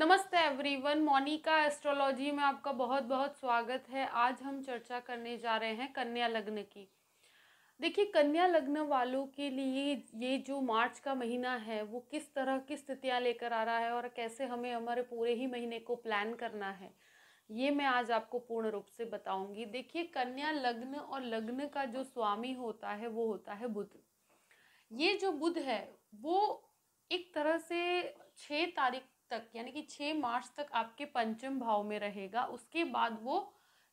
नमस्ते everyone Monika astrology में आपका बहुत बहुत स्वागत है आज हम चर्चा करने जा रहे हैं कन्या लग्न की देखिए कन्या लग्न वालों के लिए ये जो मार्च का महीना है वो किस तरह की स्थितियाँ लेकर आ रहा है और कैसे हमें हमारे पूरे ही महीने को प्लान करना है ये मैं आज आपको पूर्ण रूप से बताऊंगी देखिए कन्या लग्न और लग्न का जो स्वामी होता है वो होता है बुध ये जो बुध है वो एक तरह से छः तारीख तक यानी कि छः मार्च तक आपके पंचम भाव में रहेगा उसके बाद वो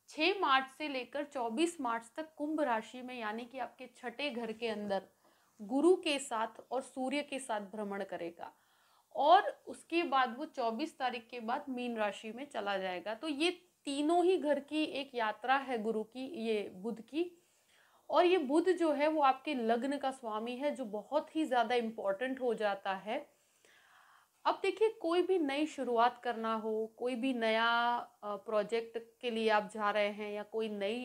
छः मार्च से लेकर चौबीस मार्च तक कुंभ राशि में यानी कि आपके छठे घर के अंदर गुरु के साथ और सूर्य के साथ भ्रमण करेगा और उसके बाद वो चौबीस तारीख के बाद मीन राशि में चला जाएगा तो ये तीनों ही घर की एक यात्रा है गुरु की ये बुध की और ये बुध जो है वो आपके लग्न का स्वामी है जो बहुत ही ज़्यादा इम्पॉर्टेंट हो जाता है अब देखिए कोई भी नई शुरुआत करना हो कोई भी नया प्रोजेक्ट के लिए आप जा रहे हैं या कोई नई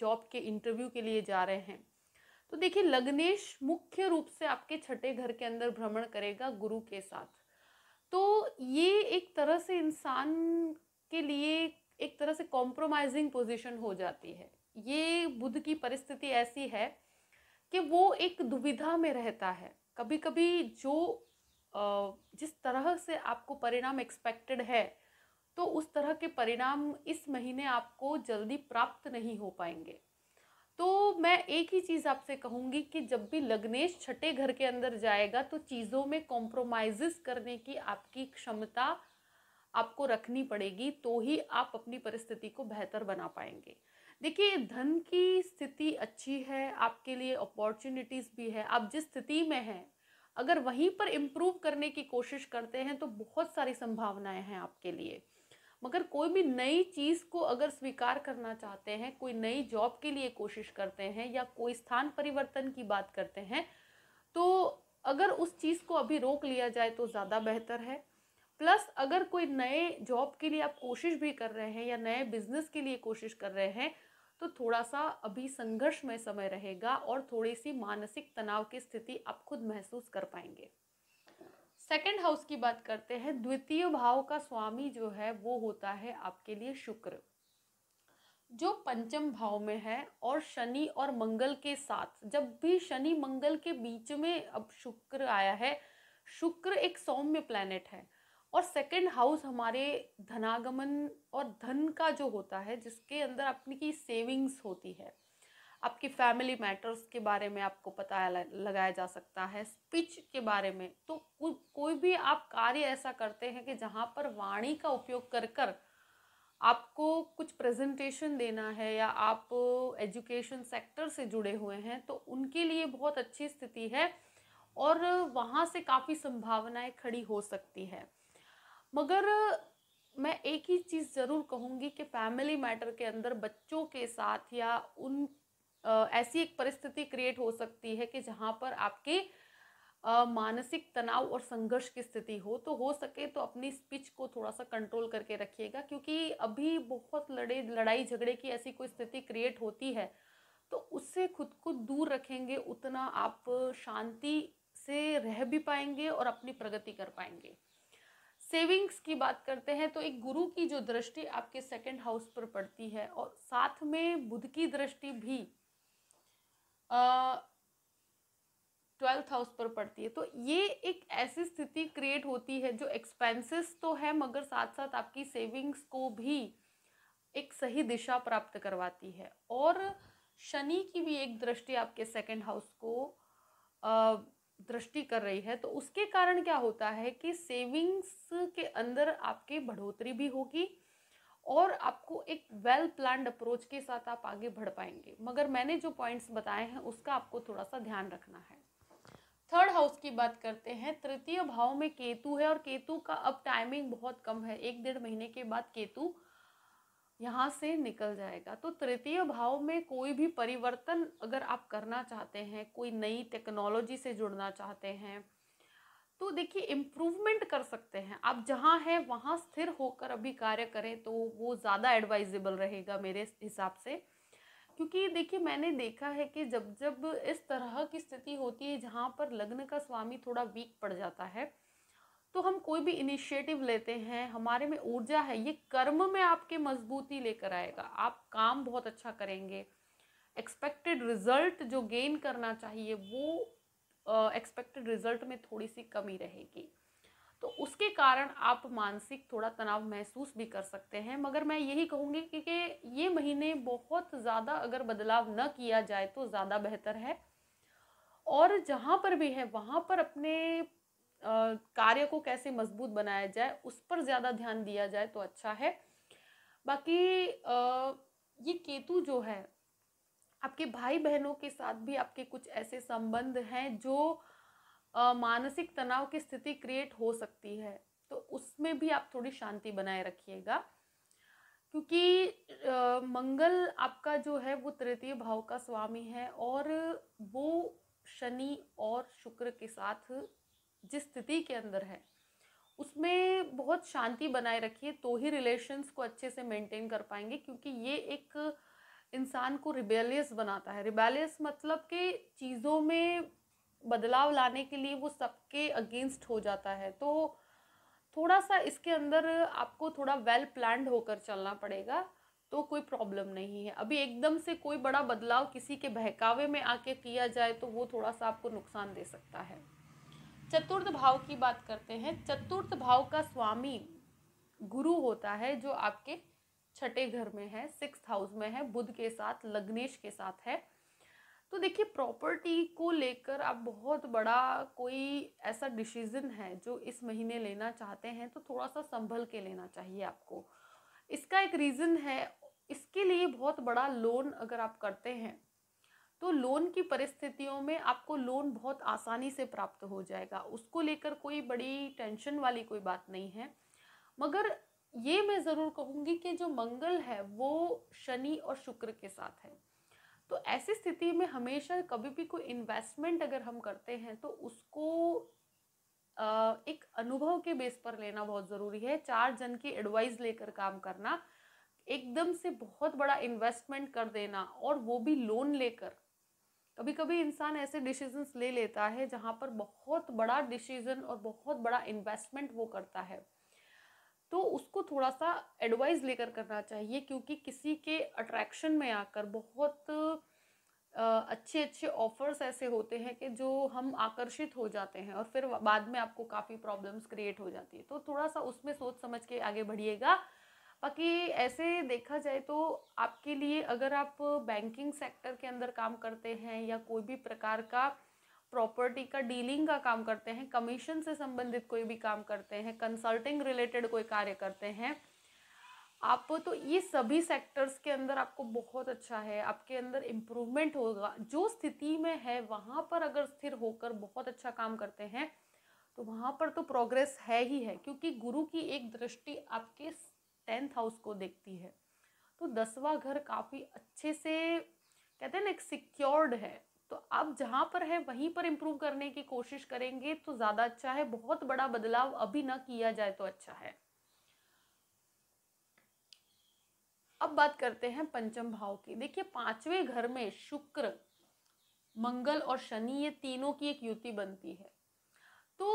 जॉब के इंटरव्यू के लिए जा रहे हैं तो देखिए लग्नेश मुख्य रूप से आपके छठे घर के अंदर भ्रमण करेगा गुरु के साथ तो ये एक तरह से इंसान के लिए एक तरह से कॉम्प्रोमाइजिंग पोजीशन हो जाती है ये बुद्ध की परिस्थिति ऐसी है कि वो एक दुविधा में रहता है कभी कभी जो जिस तरह से आपको परिणाम एक्सपेक्टेड है तो उस तरह के परिणाम इस महीने आपको जल्दी प्राप्त नहीं हो पाएंगे तो मैं एक ही चीज़ आपसे कहूँगी कि जब भी लग्नेश छठे घर के अंदर जाएगा तो चीज़ों में कॉम्प्रोमाइज़ करने की आपकी क्षमता आपको रखनी पड़ेगी तो ही आप अपनी परिस्थिति को बेहतर बना पाएंगे देखिए धन की स्थिति अच्छी है आपके लिए अपॉर्चुनिटीज़ भी है आप जिस स्थिति में हैं अगर वहीं पर इम्प्रूव करने की कोशिश करते हैं तो बहुत सारी संभावनाएं हैं आपके लिए मगर कोई भी नई चीज़ को अगर स्वीकार करना चाहते हैं कोई नई जॉब के लिए कोशिश करते हैं या कोई स्थान परिवर्तन की बात करते हैं तो अगर उस चीज़ को अभी रोक लिया जाए तो ज़्यादा बेहतर है प्लस अगर कोई नए जॉब के लिए आप कोशिश भी कर रहे हैं या नए बिजनेस के लिए कोशिश कर रहे हैं तो थोड़ा सा अभी संघर्षमय समय रहेगा और थोड़ी सी मानसिक तनाव की स्थिति आप खुद महसूस कर पाएंगे सेकेंड हाउस की बात करते हैं द्वितीय भाव का स्वामी जो है वो होता है आपके लिए शुक्र जो पंचम भाव में है और शनि और मंगल के साथ जब भी शनि मंगल के बीच में अब शुक्र आया है शुक्र एक सौम्य प्लैनेट है और सेकंड हाउस हमारे धनागमन और धन का जो होता है जिसके अंदर अपनी की सेविंग्स होती है आपकी फैमिली मैटर्स के बारे में आपको पता लगाया जा सकता है स्पीच के बारे में तो कोई भी आप कार्य ऐसा करते हैं कि जहाँ पर वाणी का उपयोग कर कर आपको कुछ प्रेजेंटेशन देना है या आप एजुकेशन सेक्टर से जुड़े हुए हैं तो उनके लिए बहुत अच्छी स्थिति है और वहाँ से काफ़ी संभावनाएं खड़ी हो सकती है मगर मैं एक ही चीज़ ज़रूर कहूँगी कि फैमिली मैटर के अंदर बच्चों के साथ या उन ऐसी एक परिस्थिति क्रिएट हो सकती है कि जहाँ पर आपके मानसिक तनाव और संघर्ष की स्थिति हो तो हो सके तो अपनी स्पीच को थोड़ा सा कंट्रोल करके रखिएगा क्योंकि अभी बहुत लड़े लड़ाई झगड़े की ऐसी कोई स्थिति क्रिएट होती है तो उससे खुद को दूर रखेंगे उतना आप शांति से रह भी पाएंगे और अपनी प्रगति कर पाएंगे सेविंग्स की बात करते हैं तो एक गुरु की जो दृष्टि आपके सेकंड हाउस पर पड़ती है और साथ में बुध की दृष्टि भी ट्वेल्थ हाउस पर पड़ती है तो ये एक ऐसी स्थिति क्रिएट होती है जो एक्सपेंसेस तो है मगर साथ साथ आपकी सेविंग्स को भी एक सही दिशा प्राप्त करवाती है और शनि की भी एक दृष्टि आपके सेकंड हाउस को आ, दृष्टि कर रही है तो उसके कारण क्या होता है कि सेविंग्स के अंदर आपकी बढ़ोतरी भी होगी और आपको एक वेल प्लान अप्रोच के साथ आप आगे बढ़ पाएंगे मगर मैंने जो पॉइंट्स बताए हैं उसका आपको थोड़ा सा ध्यान रखना है थर्ड हाउस की बात करते हैं तृतीय भाव में केतु है और केतु का अब टाइमिंग बहुत कम है एक डेढ़ महीने के बाद केतु यहाँ से निकल जाएगा तो तृतीय भाव में कोई भी परिवर्तन अगर आप करना चाहते हैं कोई नई टेक्नोलॉजी से जुड़ना चाहते हैं तो देखिए इम्प्रूवमेंट कर सकते हैं आप जहाँ हैं वहाँ स्थिर होकर अभी कार्य करें तो वो ज़्यादा एडवाइजेबल रहेगा मेरे हिसाब से क्योंकि देखिए मैंने देखा है कि जब जब इस तरह की स्थिति होती है जहाँ पर लग्न का स्वामी थोड़ा वीक पड़ जाता है तो हम कोई भी इनिशिएटिव लेते हैं हमारे में ऊर्जा है ये कर्म में आपके मजबूती लेकर आएगा आप काम बहुत अच्छा करेंगे एक्सपेक्टेड रिजल्ट जो गेन करना चाहिए वो एक्सपेक्टेड uh, रिजल्ट में थोड़ी सी कमी रहेगी तो उसके कारण आप मानसिक थोड़ा तनाव महसूस भी कर सकते हैं मगर मैं यही कहूँगी कि, कि ये महीने बहुत ज़्यादा अगर बदलाव न किया जाए तो ज़्यादा बेहतर है और जहाँ पर भी है वहाँ पर अपने कार्य को कैसे मजबूत बनाया जाए उस पर ज़्यादा ध्यान दिया जाए तो अच्छा है बाकी आ, ये केतु जो है आपके भाई बहनों के साथ भी आपके कुछ ऐसे संबंध हैं जो आ, मानसिक तनाव की स्थिति क्रिएट हो सकती है तो उसमें भी आप थोड़ी शांति बनाए रखिएगा क्योंकि आ, मंगल आपका जो है वो तृतीय भाव का स्वामी है और वो शनि और शुक्र के साथ जिस स्थिति के अंदर है उसमें बहुत शांति बनाए रखिए तो ही रिलेशंस को अच्छे से मेंटेन कर पाएंगे क्योंकि ये एक इंसान को रिबेलियस बनाता है रिबेलियस मतलब कि चीज़ों में बदलाव लाने के लिए वो सबके अगेंस्ट हो जाता है तो थोड़ा सा इसके अंदर आपको थोड़ा वेल प्लान्ड होकर चलना पड़ेगा तो कोई प्रॉब्लम नहीं है अभी एकदम से कोई बड़ा बदलाव किसी के बहकावे में आके किया जाए तो वो थोड़ा सा आपको नुकसान दे सकता है चतुर्थ भाव की बात करते हैं चतुर्थ भाव का स्वामी गुरु होता है जो आपके छठे घर में है सिक्स हाउस में है बुद्ध के साथ लग्नेश के साथ है तो देखिए प्रॉपर्टी को लेकर आप बहुत बड़ा कोई ऐसा डिसीजन है जो इस महीने लेना चाहते हैं तो थोड़ा सा संभल के लेना चाहिए आपको इसका एक रीज़न है इसके लिए बहुत बड़ा लोन अगर आप करते हैं तो लोन की परिस्थितियों में आपको लोन बहुत आसानी से प्राप्त हो जाएगा उसको लेकर कोई बड़ी टेंशन वाली कोई बात नहीं है मगर ये मैं ज़रूर कहूँगी कि जो मंगल है वो शनि और शुक्र के साथ है तो ऐसी स्थिति में हमेशा कभी भी कोई इन्वेस्टमेंट अगर हम करते हैं तो उसको एक अनुभव के बेस पर लेना बहुत ज़रूरी है चार जन की एडवाइस लेकर काम करना एकदम से बहुत बड़ा इन्वेस्टमेंट कर देना और वो भी लोन लेकर कभी कभी इंसान ऐसे डिसीजंस ले लेता है जहाँ पर बहुत बड़ा डिसीजन और बहुत बड़ा इन्वेस्टमेंट वो करता है तो उसको थोड़ा सा एडवाइस लेकर करना चाहिए क्योंकि किसी के अट्रैक्शन में आकर बहुत अच्छे अच्छे ऑफर्स ऐसे होते हैं कि जो हम आकर्षित हो जाते हैं और फिर बाद में आपको काफ़ी प्रॉब्लम्स क्रिएट हो जाती है तो थोड़ा सा उसमें सोच समझ के आगे बढ़िएगा बाकी ऐसे देखा जाए तो आपके लिए अगर आप बैंकिंग सेक्टर के अंदर काम करते हैं या कोई भी प्रकार का प्रॉपर्टी का डीलिंग का काम करते हैं कमीशन से संबंधित कोई भी काम करते हैं कंसल्टिंग रिलेटेड कोई कार्य करते हैं आप तो ये सभी सेक्टर्स के अंदर आपको बहुत अच्छा है आपके अंदर इम्प्रूवमेंट होगा जो स्थिति में है वहाँ पर अगर स्थिर होकर बहुत अच्छा काम करते हैं तो वहाँ पर तो प्रोग्रेस है ही है क्योंकि गुरु की एक दृष्टि आपके टेंथ हाउस को देखती है तो दसवां घर काफ़ी अच्छे से कहते हैं ना एक सिक्योर्ड है तो आप जहाँ पर हैं वहीं पर इम्प्रूव करने की कोशिश करेंगे तो ज़्यादा अच्छा है बहुत बड़ा बदलाव अभी ना किया जाए तो अच्छा है अब बात करते हैं पंचम भाव की देखिए पांचवें घर में शुक्र मंगल और शनि ये तीनों की एक युति बनती है तो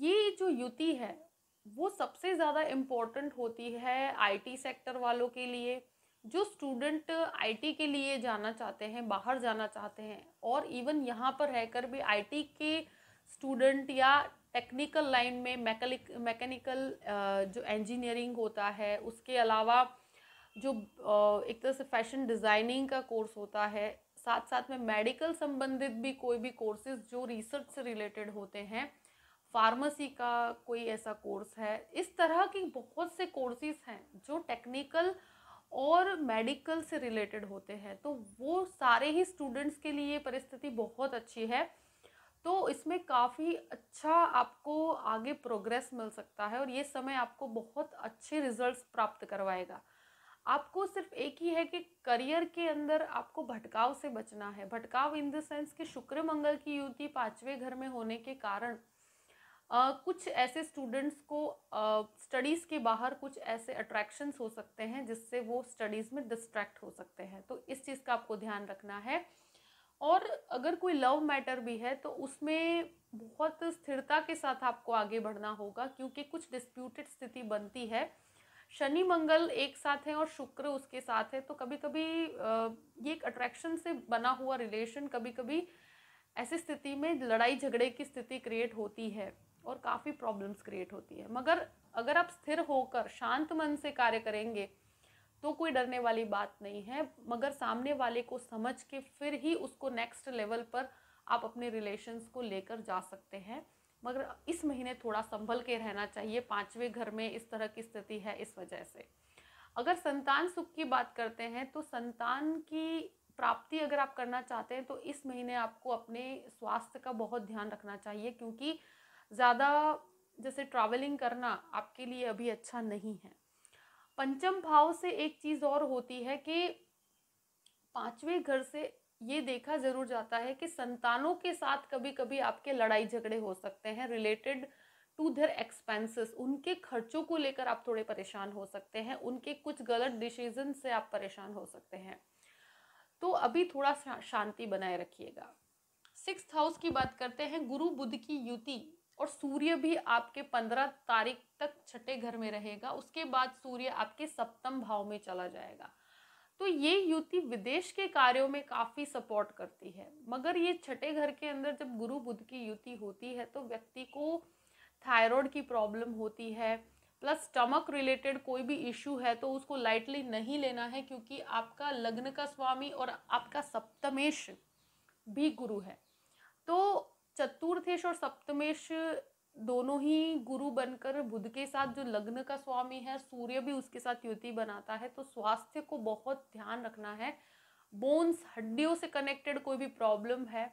ये जो युति है वो सबसे ज़्यादा इम्पोर्टेंट होती है आईटी सेक्टर वालों के लिए जो स्टूडेंट आईटी के लिए जाना चाहते हैं बाहर जाना चाहते हैं और इवन यहाँ पर रहकर भी आईटी के स्टूडेंट या टेक्निकल लाइन में मैकेनिक मैकेनिकल जो इंजीनियरिंग होता है उसके अलावा जो एक तरह से फैशन डिज़ाइनिंग का कोर्स होता है साथ साथ में मेडिकल संबंधित भी कोई भी कोर्सेज जो रिसर्च से रिलेटेड होते हैं फार्मेसी का कोई ऐसा कोर्स है इस तरह के बहुत से कोर्सेज हैं जो टेक्निकल और मेडिकल से रिलेटेड होते हैं तो वो सारे ही स्टूडेंट्स के लिए परिस्थिति बहुत अच्छी है तो इसमें काफ़ी अच्छा आपको आगे प्रोग्रेस मिल सकता है और ये समय आपको बहुत अच्छे रिजल्ट्स प्राप्त करवाएगा आपको सिर्फ एक ही है कि करियर के अंदर आपको भटकाव से बचना है भटकाव इन द सेंस कि शुक्र मंगल की युति पाँचवें घर में होने के कारण कुछ ऐसे स्टूडेंट्स को स्टडीज़ के बाहर कुछ ऐसे अट्रैक्शंस हो सकते हैं जिससे वो स्टडीज़ में डिस्ट्रैक्ट हो सकते हैं तो इस चीज़ का आपको ध्यान रखना है और अगर कोई लव मैटर भी है तो उसमें बहुत स्थिरता के साथ आपको आगे बढ़ना होगा क्योंकि कुछ डिस्प्यूटेड स्थिति बनती है शनि मंगल एक साथ है और शुक्र उसके साथ है तो कभी कभी ये एक अट्रैक्शन से बना हुआ रिलेशन कभी कभी ऐसी स्थिति में लड़ाई झगड़े की स्थिति क्रिएट होती है और काफ़ी प्रॉब्लम्स क्रिएट होती है मगर अगर आप स्थिर होकर शांत मन से कार्य करेंगे तो कोई डरने वाली बात नहीं है मगर सामने वाले को समझ के फिर ही उसको नेक्स्ट लेवल पर आप अपने रिलेशन्स को लेकर जा सकते हैं मगर इस महीने थोड़ा संभल के रहना चाहिए पाँचवें घर में इस तरह की स्थिति है इस वजह से अगर संतान सुख की बात करते हैं तो संतान की प्राप्ति अगर आप करना चाहते हैं तो इस महीने आपको अपने स्वास्थ्य का बहुत ध्यान रखना चाहिए क्योंकि ज़्यादा जैसे ट्रैवलिंग करना आपके लिए अभी अच्छा नहीं है पंचम भाव से एक चीज़ और होती है कि पांचवें घर से ये देखा जरूर जाता है कि संतानों के साथ कभी कभी आपके लड़ाई झगड़े हो सकते हैं रिलेटेड टू धर एक्सपेंसेस उनके खर्चों को लेकर आप थोड़े परेशान हो सकते हैं उनके कुछ गलत डिसीजन से आप परेशान हो सकते हैं तो अभी थोड़ा शांति बनाए रखिएगा सिक्स हाउस की बात करते हैं गुरु बुद्ध की युति और सूर्य भी आपके पंद्रह तारीख तक छठे घर में रहेगा उसके बाद सूर्य आपके सप्तम भाव में चला जाएगा तो ये युति विदेश के कार्यों में काफ़ी सपोर्ट करती है मगर ये छठे घर के अंदर जब गुरु बुद्ध की युति होती है तो व्यक्ति को थायराइड की प्रॉब्लम होती है प्लस स्टमक रिलेटेड कोई भी इश्यू है तो उसको लाइटली नहीं लेना है क्योंकि आपका लग्न का स्वामी और आपका सप्तमेश भी गुरु है तो चतुर्थेश और सप्तमेश दोनों ही गुरु बनकर बुद्ध के साथ जो लग्न का स्वामी है सूर्य भी उसके साथ युति बनाता है तो स्वास्थ्य को बहुत ध्यान रखना है बोन्स हड्डियों से कनेक्टेड कोई भी प्रॉब्लम है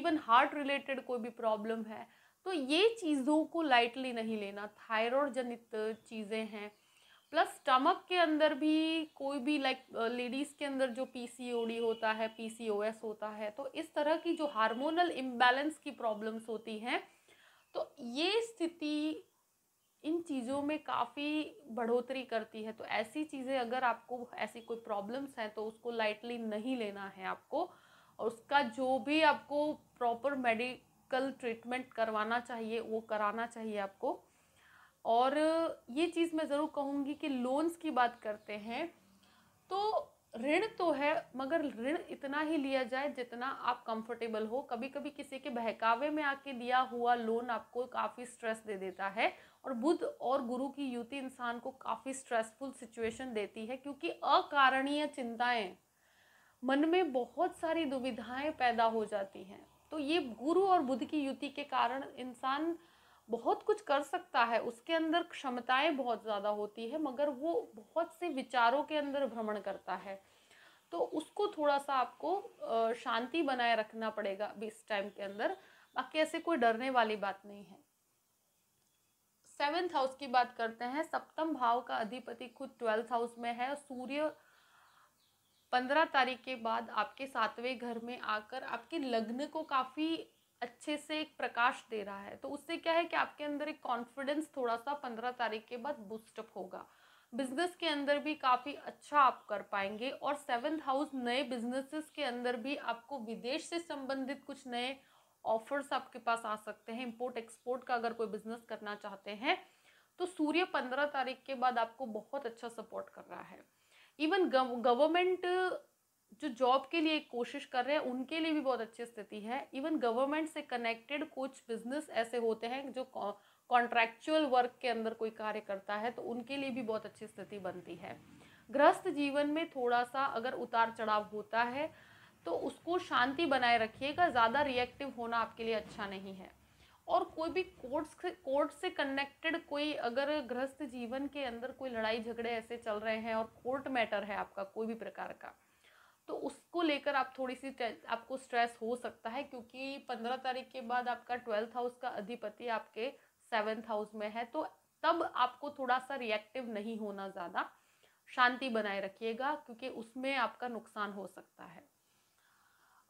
इवन हार्ट रिलेटेड कोई भी प्रॉब्लम है तो ये चीज़ों को लाइटली नहीं लेना थायरॉयड जनित चीज़ें हैं प्लस स्टमक के अंदर भी कोई भी लाइक लेडीज़ के अंदर जो पीसीओडी होता है पीसीओएस होता है तो इस तरह की जो हार्मोनल इम्बैलेंस की प्रॉब्लम्स होती हैं तो ये स्थिति इन चीज़ों में काफ़ी बढ़ोतरी करती है तो ऐसी चीज़ें अगर आपको ऐसी कोई प्रॉब्लम्स हैं तो उसको लाइटली नहीं लेना है आपको और उसका जो भी आपको प्रॉपर मेडिकल ट्रीटमेंट करवाना चाहिए वो कराना चाहिए आपको और ये चीज़ मैं ज़रूर कहूँगी कि लोन्स की बात करते हैं तो ऋण तो है मगर ऋण इतना ही लिया जाए जितना आप कंफर्टेबल हो कभी कभी किसी के बहकावे में आके दिया हुआ लोन आपको काफ़ी स्ट्रेस दे देता है और बुद्ध और गुरु की युति इंसान को काफ़ी स्ट्रेसफुल सिचुएशन देती है क्योंकि अकारणीय चिंताएं मन में बहुत सारी दुविधाएं पैदा हो जाती हैं तो ये गुरु और बुद्ध की युति के कारण इंसान बहुत कुछ कर सकता है उसके अंदर क्षमताएं बहुत ज़्यादा होती है मगर वो बहुत से विचारों के अंदर भ्रमण करता है तो उसको थोड़ा सा आपको शांति बनाए रखना पड़ेगा इस टाइम के अंदर बाकी ऐसे कोई डरने वाली बात नहीं है सेवेंथ हाउस की बात करते हैं सप्तम भाव का अधिपति खुद ट्वेल्थ हाउस में है सूर्य पंद्रह तारीख के बाद आपके सातवें घर में आकर आपके लग्न को काफ़ी अच्छे से एक प्रकाश दे रहा है तो उससे क्या है कि आपके अंदर एक कॉन्फिडेंस थोड़ा सा पंद्रह तारीख के बाद बूस्टअप होगा बिजनेस के अंदर भी काफ़ी अच्छा आप कर पाएंगे और सेवन्थ हाउस नए बिजनेसेस के अंदर भी आपको विदेश से संबंधित कुछ नए ऑफर्स आपके पास आ सकते हैं इम्पोर्ट एक्सपोर्ट का अगर कोई बिजनेस करना चाहते हैं तो सूर्य पंद्रह तारीख के बाद आपको बहुत अच्छा सपोर्ट कर रहा है इवन गवर्नमेंट जो जॉब के लिए कोशिश कर रहे हैं उनके लिए भी बहुत अच्छी स्थिति है इवन गवर्नमेंट से कनेक्टेड कुछ बिजनेस ऐसे होते हैं जो कॉन्ट्रैक्चुअल वर्क के अंदर कोई कार्य करता है तो उनके लिए भी बहुत अच्छी स्थिति बनती है गृहस्थ जीवन में थोड़ा सा अगर उतार चढ़ाव होता है तो उसको शांति बनाए रखिएगा ज़्यादा रिएक्टिव होना आपके लिए अच्छा नहीं है और कोई भी कोर्ट्स कोर्ट से कनेक्टेड कोई अगर गृहस्थ जीवन के अंदर कोई लड़ाई झगड़े ऐसे चल रहे हैं और कोर्ट मैटर है आपका कोई भी प्रकार का तो उसको लेकर आप थोड़ी सी आपको स्ट्रेस हो सकता है क्योंकि पंद्रह तारीख के बाद आपका ट्वेल्थ हाउस का अधिपति आपके सेवेंथ हाउस में है तो तब आपको थोड़ा सा रिएक्टिव नहीं होना ज़्यादा शांति बनाए रखिएगा क्योंकि उसमें आपका नुकसान हो सकता है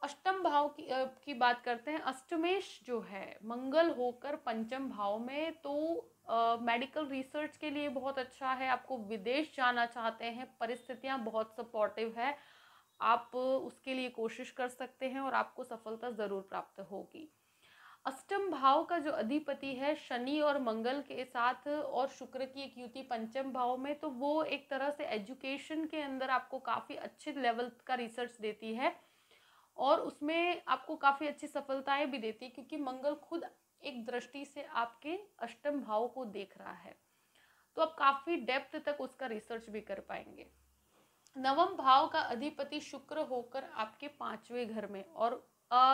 अष्टम भाव की की बात करते हैं अष्टमेश जो है मंगल होकर पंचम भाव में तो मेडिकल uh, रिसर्च के लिए बहुत अच्छा है आपको विदेश जाना चाहते हैं परिस्थितियां बहुत सपोर्टिव है आप उसके लिए कोशिश कर सकते हैं और आपको सफलता ज़रूर प्राप्त होगी अष्टम भाव का जो अधिपति है शनि और मंगल के साथ और शुक्र की एक युति पंचम भाव में तो वो एक तरह से एजुकेशन के अंदर आपको काफ़ी अच्छे लेवल का रिसर्च देती है और उसमें आपको काफ़ी अच्छी सफलताएं भी देती है क्योंकि मंगल खुद एक दृष्टि से आपके अष्टम भाव को देख रहा है तो आप काफ़ी डेप्थ तक उसका रिसर्च भी कर पाएंगे नवम भाव का अधिपति शुक्र होकर आपके पांचवें घर में और आ,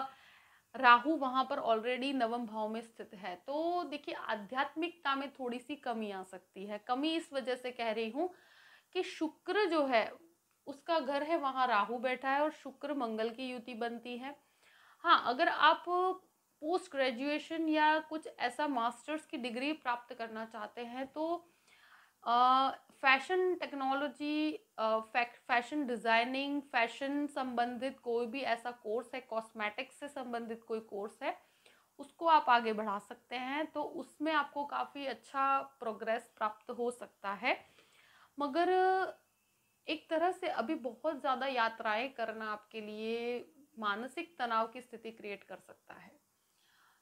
राहु वहां पर ऑलरेडी नवम भाव में स्थित है तो देखिए आध्यात्मिकता में थोड़ी सी कमी आ सकती है कमी इस वजह से कह रही हूँ कि शुक्र जो है उसका घर है वहाँ राहु बैठा है और शुक्र मंगल की युति बनती है हाँ अगर आप पोस्ट ग्रेजुएशन या कुछ ऐसा मास्टर्स की डिग्री प्राप्त करना चाहते हैं तो आ, fashion technology fashion designing fashion संबंधित कोई भी ऐसा कोर्स है कॉस्मेटिक्स से संबंधित कोई कोर्स है उसको आप आगे बढ़ा सकते हैं तो उसमें आपको काफ़ी अच्छा प्रोग्रेस प्राप्त हो सकता है मगर एक तरह से अभी बहुत ज़्यादा यात्राएं करना आपके लिए मानसिक तनाव की स्थिति क्रिएट कर सकता है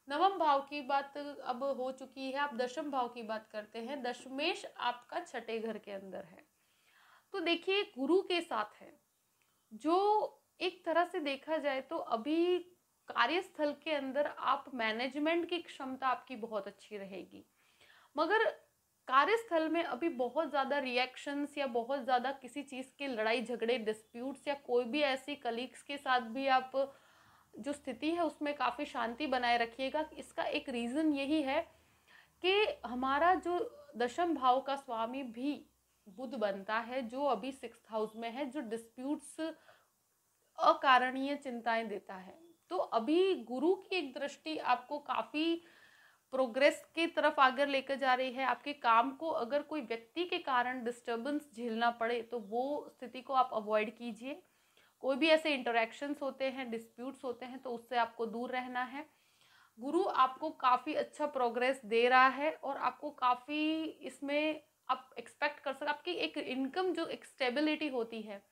नवम भाव की बात अब हो चुकी है आप दशम भाव की बात करते हैं दशमेश आपका छठे घर के अंदर है तो देखिए गुरु के साथ है जो एक तरह से देखा जाए तो अभी कार्यस्थल के अंदर आप मैनेजमेंट की क्षमता आपकी बहुत अच्छी रहेगी मगर कार्यस्थल में अभी बहुत ज़्यादा रिएक्शंस या बहुत ज़्यादा किसी चीज़ के लड़ाई झगड़े डिस्प्यूट्स या कोई भी ऐसी कलीग्स के साथ भी आप जो स्थिति है उसमें काफ़ी शांति बनाए रखिएगा इसका एक रीज़न यही है कि हमारा जो दशम भाव का स्वामी भी बुध बनता है जो अभी सिक्स हाउस में है जो डिस्प्यूट्स अकारणीय चिंताएं देता है तो अभी गुरु की एक दृष्टि आपको काफ़ी प्रोग्रेस की तरफ आगे लेकर जा रही है आपके काम को अगर कोई व्यक्ति के कारण डिस्टर्बेंस झेलना पड़े तो वो स्थिति को आप अवॉइड कीजिए कोई भी ऐसे इंटरेक्शंस होते हैं डिस्प्यूट्स होते हैं तो उससे आपको दूर रहना है गुरु आपको काफ़ी अच्छा प्रोग्रेस दे रहा है और आपको काफ़ी इसमें आप एक्सपेक्ट कर सकते आपकी एक इनकम जो एक स्टेबिलिटी होती है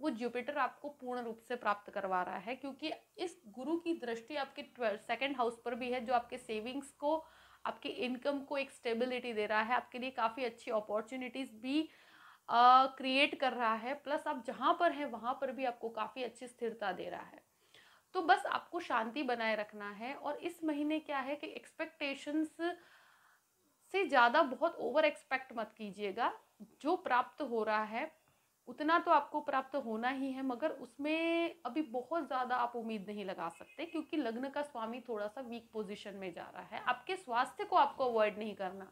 वो जुपिटर आपको पूर्ण रूप से प्राप्त करवा रहा है क्योंकि इस गुरु की दृष्टि आपके सेकेंड हाउस पर भी है जो आपके सेविंग्स को आपकी इनकम को एक स्टेबिलिटी दे रहा है आपके लिए काफ़ी अच्छी अपॉर्चुनिटीज़ भी क्रिएट कर रहा है प्लस आप जहाँ पर हैं वहाँ पर भी आपको काफ़ी अच्छी स्थिरता दे रहा है तो बस आपको शांति बनाए रखना है और इस महीने क्या है कि एक्सपेक्टेशंस से ज़्यादा बहुत ओवर एक्सपेक्ट मत कीजिएगा जो प्राप्त हो रहा है उतना तो आपको प्राप्त होना ही है मगर उसमें अभी बहुत ज़्यादा आप उम्मीद नहीं लगा सकते क्योंकि लग्न का स्वामी थोड़ा सा वीक पोजिशन में जा रहा है आपके स्वास्थ्य को आपको अवॉइड नहीं करना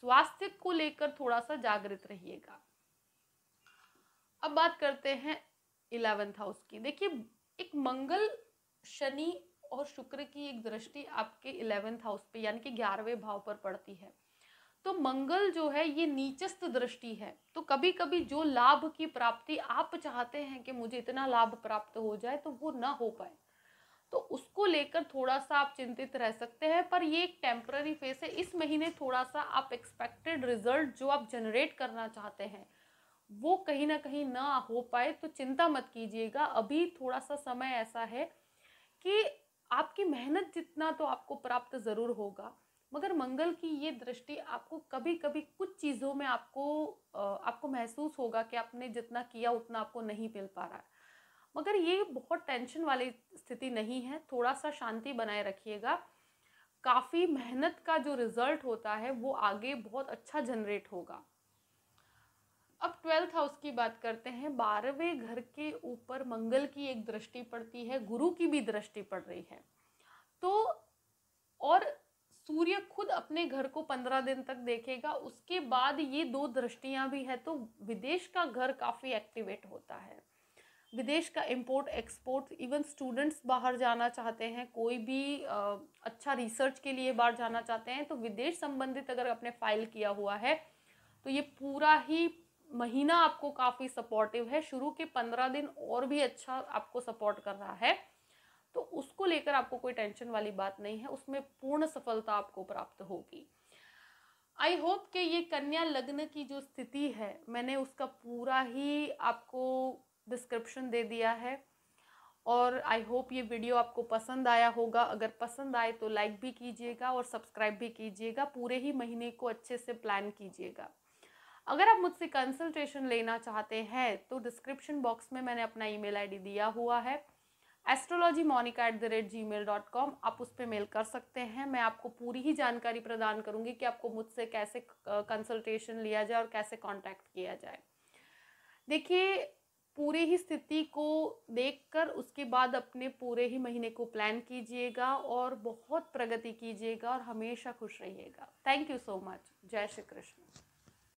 स्वास्थ्य को लेकर थोड़ा सा जागृत रहिएगा अब बात करते हैं इलेवेंथ हाउस की देखिए एक मंगल शनि और शुक्र की एक दृष्टि आपके इलेवेंथ हाउस पे यानी कि ग्यारहवें भाव पर पड़ती है तो मंगल जो है ये नीचस्त दृष्टि है तो कभी कभी जो लाभ की प्राप्ति आप चाहते हैं कि मुझे इतना लाभ प्राप्त हो जाए तो वो ना हो पाए तो उसको लेकर थोड़ा सा आप चिंतित रह सकते हैं पर ये एक टेम्प्ररी फेस है इस महीने थोड़ा सा आप एक्सपेक्टेड रिजल्ट जो आप जनरेट करना चाहते हैं वो कहीं ना कहीं ना हो पाए तो चिंता मत कीजिएगा अभी थोड़ा सा समय ऐसा है कि आपकी मेहनत जितना तो आपको प्राप्त ज़रूर होगा मगर मंगल की ये दृष्टि आपको कभी कभी कुछ चीज़ों में आपको आपको महसूस होगा कि आपने जितना किया उतना आपको नहीं मिल पा रहा है मगर ये बहुत टेंशन वाली स्थिति नहीं है थोड़ा सा शांति बनाए रखिएगा काफ़ी मेहनत का जो रिज़ल्ट होता है वो आगे बहुत अच्छा जनरेट होगा अब ट्वेल्थ हाउस की बात करते हैं बारहवें घर के ऊपर मंगल की एक दृष्टि पड़ती है गुरु की भी दृष्टि पड़ रही है तो और सूर्य खुद अपने घर को पंद्रह दिन तक देखेगा उसके बाद ये दो दृष्टियाँ भी है तो विदेश का घर काफ़ी एक्टिवेट होता है विदेश का इम्पोर्ट एक्सपोर्ट इवन स्टूडेंट्स बाहर जाना चाहते हैं कोई भी आ, अच्छा रिसर्च के लिए बाहर जाना चाहते हैं तो विदेश संबंधित अगर आपने फाइल किया हुआ है तो ये पूरा ही महीना आपको काफ़ी सपोर्टिव है शुरू के पंद्रह दिन और भी अच्छा आपको सपोर्ट कर रहा है तो उसको लेकर आपको कोई टेंशन वाली बात नहीं है उसमें पूर्ण सफलता आपको प्राप्त होगी आई होप कि ये कन्या लग्न की जो स्थिति है मैंने उसका पूरा ही आपको डिस्क्रिप्शन दे दिया है और आई होप ये वीडियो आपको पसंद आया होगा अगर पसंद आए तो लाइक भी कीजिएगा और सब्सक्राइब भी कीजिएगा पूरे ही महीने को अच्छे से प्लान कीजिएगा अगर आप मुझसे कंसल्टेशन लेना चाहते हैं तो डिस्क्रिप्शन बॉक्स में मैंने अपना ईमेल आईडी दिया हुआ है astrology Monica at the rate gmail dot com आप उस पर मेल कर सकते हैं मैं आपको पूरी ही जानकारी प्रदान करूँगी कि आपको मुझसे कैसे कंसल्टेशन लिया जाए और कैसे कॉन्टैक्ट किया जाए देखिए पूरी ही स्थिति को देखकर उसके बाद अपने पूरे ही महीने को प्लान कीजिएगा और बहुत प्रगति कीजिएगा और हमेशा खुश रहिएगा थैंक यू सो मच जय श्री कृष्ण